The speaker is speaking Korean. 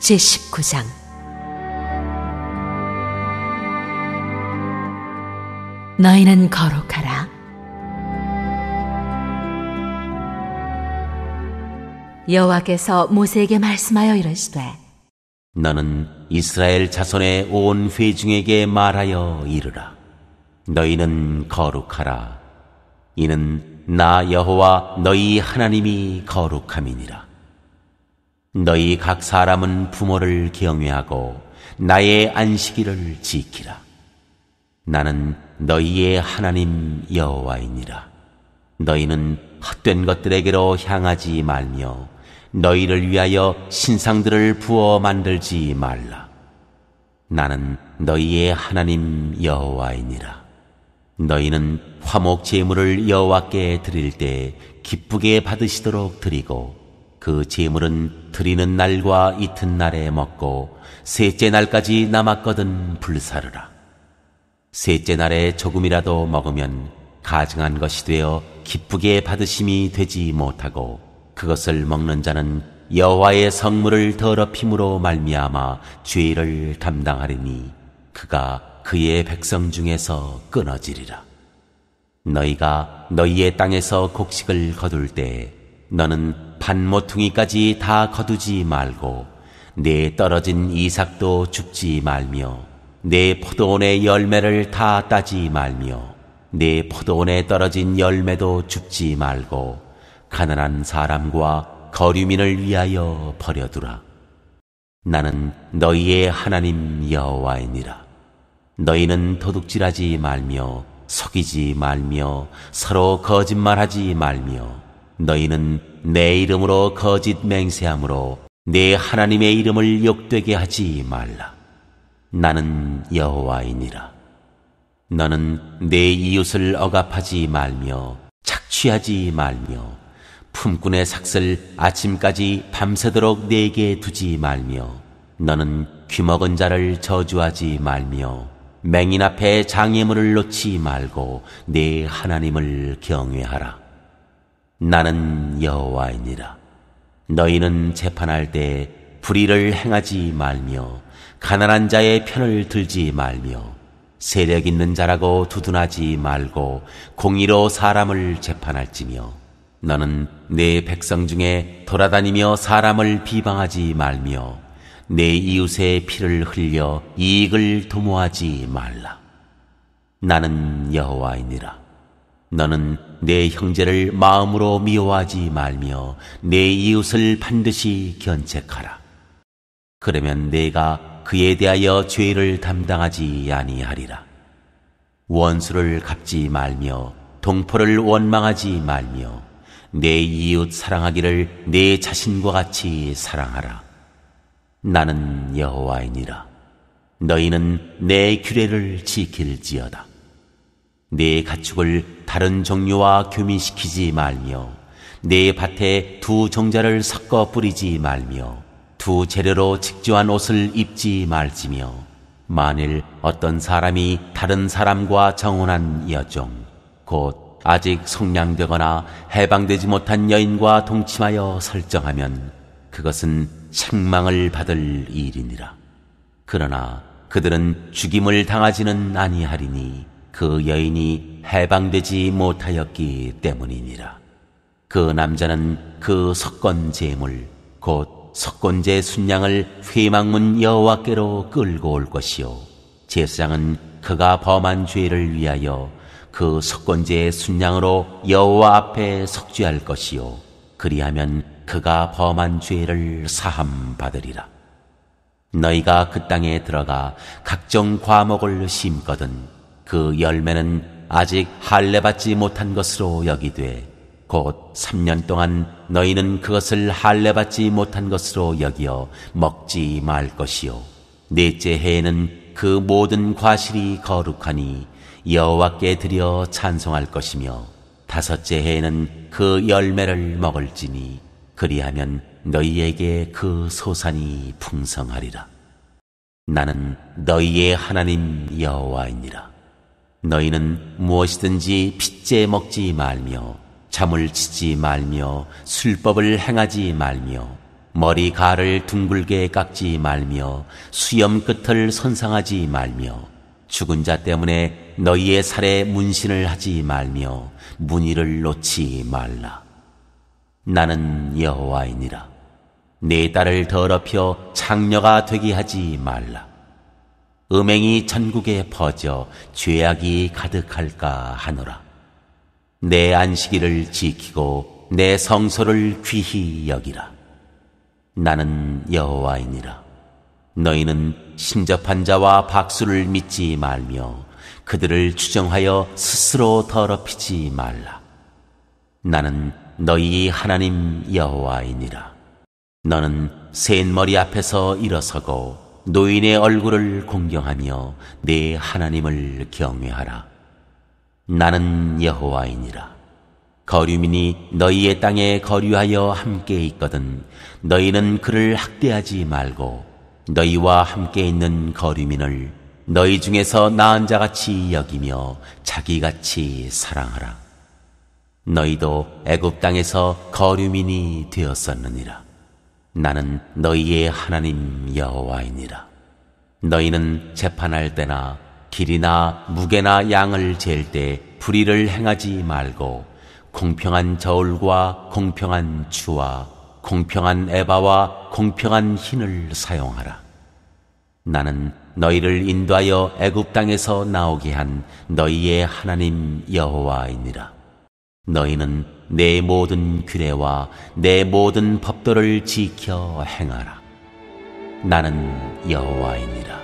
제19장 너희는 거룩하라 여호와께서 모세에게 말씀하여 이르시되 너는 이스라엘 자손의 온 회중에게 말하여 이르라 너희는 거룩하라 이는 나 여호와 너희 하나님이 거룩함이니라 너희 각 사람은 부모를 경외하고 나의 안식일을 지키라. 나는 너희의 하나님 여호와이니라. 너희는 헛된 것들에게로 향하지 말며 너희를 위하여 신상들을 부어 만들지 말라. 나는 너희의 하나님 여호와이니라. 너희는 화목 제물을 여호와께 드릴 때 기쁘게 받으시도록 드리고 그 재물은 드리는 날과 이튿날에 먹고 셋째 날까지 남았거든 불사르라. 셋째 날에 조금이라도 먹으면 가증한 것이 되어 기쁘게 받으심이 되지 못하고 그것을 먹는 자는 여호와의 성물을 더럽힘으로 말미암아 죄를 담당하리니 그가 그의 백성 중에서 끊어지리라. 너희가 너희의 땅에서 곡식을 거둘 때 너는 반모퉁이까지 다 거두지 말고 내 떨어진 이삭도 죽지 말며 내 포도원의 열매를 다 따지 말며 내 포도원에 떨어진 열매도 죽지 말고 가난한 사람과 거류민을 위하여 버려두라. 나는 너희의 하나님 여호와이니라. 너희는 도둑질하지 말며 속이지 말며 서로 거짓말하지 말며 너희는 내 이름으로 거짓 맹세함으로 내 하나님의 이름을 욕되게 하지 말라. 나는 여호와이니라. 너는 내 이웃을 억압하지 말며 취하지 말며 품꾼의 삭슬 아침까지 밤새도록 내게 두지 말며 너는 귀먹은 자를 저주하지 말며 맹인 앞에 장애물을 놓지 말고 내 하나님을 경외하라. 나는 여호와이니라 너희는 재판할 때 불의를 행하지 말며 가난한 자의 편을 들지 말며 세력 있는 자라고 두둔하지 말고 공의로 사람을 재판할지며 너는 내 백성 중에 돌아다니며 사람을 비방하지 말며 내 이웃의 피를 흘려 이익을 도모하지 말라 나는 여호와이니라 너는 내 형제를 마음으로 미워하지 말며 내 이웃을 반드시 견책하라. 그러면 내가 그에 대하여 죄를 담당하지 아니하리라. 원수를 갚지 말며 동포를 원망하지 말며 내 이웃 사랑하기를 내 자신과 같이 사랑하라. 나는 여호와이니라. 너희는 내 규례를 지킬지어다. 내 가축을 다른 종류와 교미시키지 말며 내 밭에 두 정자를 섞어 뿌리지 말며 두 재료로 직조한 옷을 입지 말지며 만일 어떤 사람이 다른 사람과 정혼한 여종 곧 아직 성량되거나 해방되지 못한 여인과 동침하여 설정하면 그것은 책망을 받을 일이니라 그러나 그들은 죽임을 당하지는 아니하리니 그 여인이 해방되지 못하였기 때문이니라. 그 남자는 그 석권 제물 곧 석권제 순양을 회망문 여호와께로 끌고 올 것이요 제사장은 그가 범한 죄를 위하여 그 석권제의 순양으로 여호와 앞에 속죄할 것이요 그리하면 그가 범한 죄를 사함 받으리라 너희가 그 땅에 들어가 각종 과목을 심거든 그 열매는 아직 할례받지 못한 것으로 여기되 곧 3년 동안 너희는 그것을 할례받지 못한 것으로 여기어 먹지 말 것이요 넷째 해에는 그 모든 과실이 거룩하니 여호와께 드려 찬송할 것이며 다섯째 해에는 그 열매를 먹을지니 그리하면 너희에게 그 소산이 풍성하리라 나는 너희의 하나님 여호와이니라 너희는 무엇이든지 핏째 먹지 말며 잠을 치지 말며 술법을 행하지 말며 머리 가를 둥글게 깎지 말며 수염 끝을 손상하지 말며 죽은 자 때문에 너희의 살에 문신을 하지 말며 무늬를 놓지 말라 나는 여호와이니라 내 네 딸을 더럽혀 창녀가 되게 하지 말라 음행이 천국에 퍼져 죄악이 가득할까 하노라. 내 안식일을 지키고 내 성소를 귀히 여기라. 나는 여호와이니라. 너희는 신접한 자와 박수를 믿지 말며 그들을 추정하여 스스로 더럽히지 말라. 나는 너희 하나님 여호와이니라. 너는 샌 머리 앞에서 일어서고 노인의 얼굴을 공경하며 내 하나님을 경외하라. 나는 여호와이니라. 거류민이 너희의 땅에 거류하여 함께 있거든 너희는 그를 학대하지 말고 너희와 함께 있는 거류민을 너희 중에서 나은 자같이 여기며 자기같이 사랑하라. 너희도 애굽 땅에서 거류민이 되었었느니라. 나는 너희의 하나님 여호와이니라. 너희는 재판할 때나 길이나 무게나 양을 잴 때 불의를 행하지 말고 공평한 저울과 공평한 추와 공평한 에바와 공평한 흰을 사용하라. 나는 너희를 인도하여 애굽 땅에서 나오게 한 너희의 하나님 여호와이니라. 너희는 내 모든 규례와 내 모든 법도를 지켜 행하라. 나는 여호와이니라.